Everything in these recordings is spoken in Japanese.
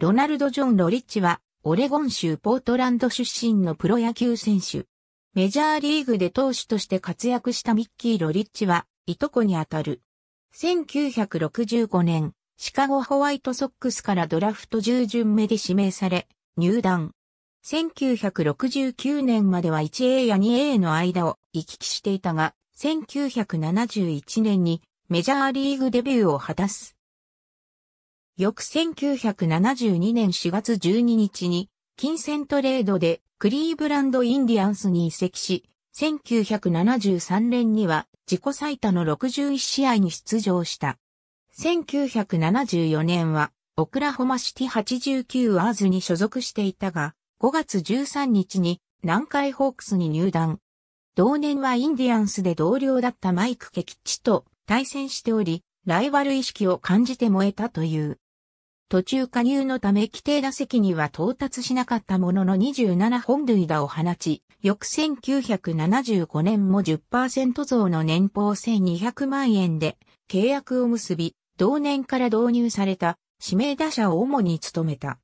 ロナルド・ジョン・ロリッチは、オレゴン州ポートランド出身のプロ野球選手。メジャーリーグで投手として活躍したミッキー・ロリッチは、いとこにあたる。1965年、シカゴホワイトソックスからドラフト10巡目で指名され、入団。1969年までは 1A や 2A の間を行き来していたが、1971年にメジャーリーグデビューを果たす。翌1972年4月12日に、金銭トレードでクリーブランドインディアンスに移籍し、1973年には自己最多の61試合に出場した。1974年は、オクラホマシティ89アーズに所属していたが、5月13日に南海ホークスに入団。同年はインディアンスで同僚だったマイク・ケキッチと対戦しており、ライバル意識を感じて燃えたという。途中加入のため規定打席には到達しなかったものの27本塁打を放ち、翌1975年も10%増の年俸1200万円で契約を結び、同年から導入された指名打者を主に務めた。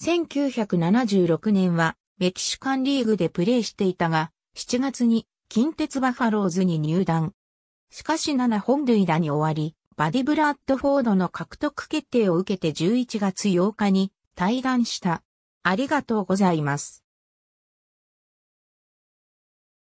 1976年はメキシカンリーグでプレーしていたが、7月に近鉄バファローズに入団。しかし7本塁打に終わり、バディ・ブラッドフォードの獲得決定を受けて11月8日に対談した。ありがとうございます。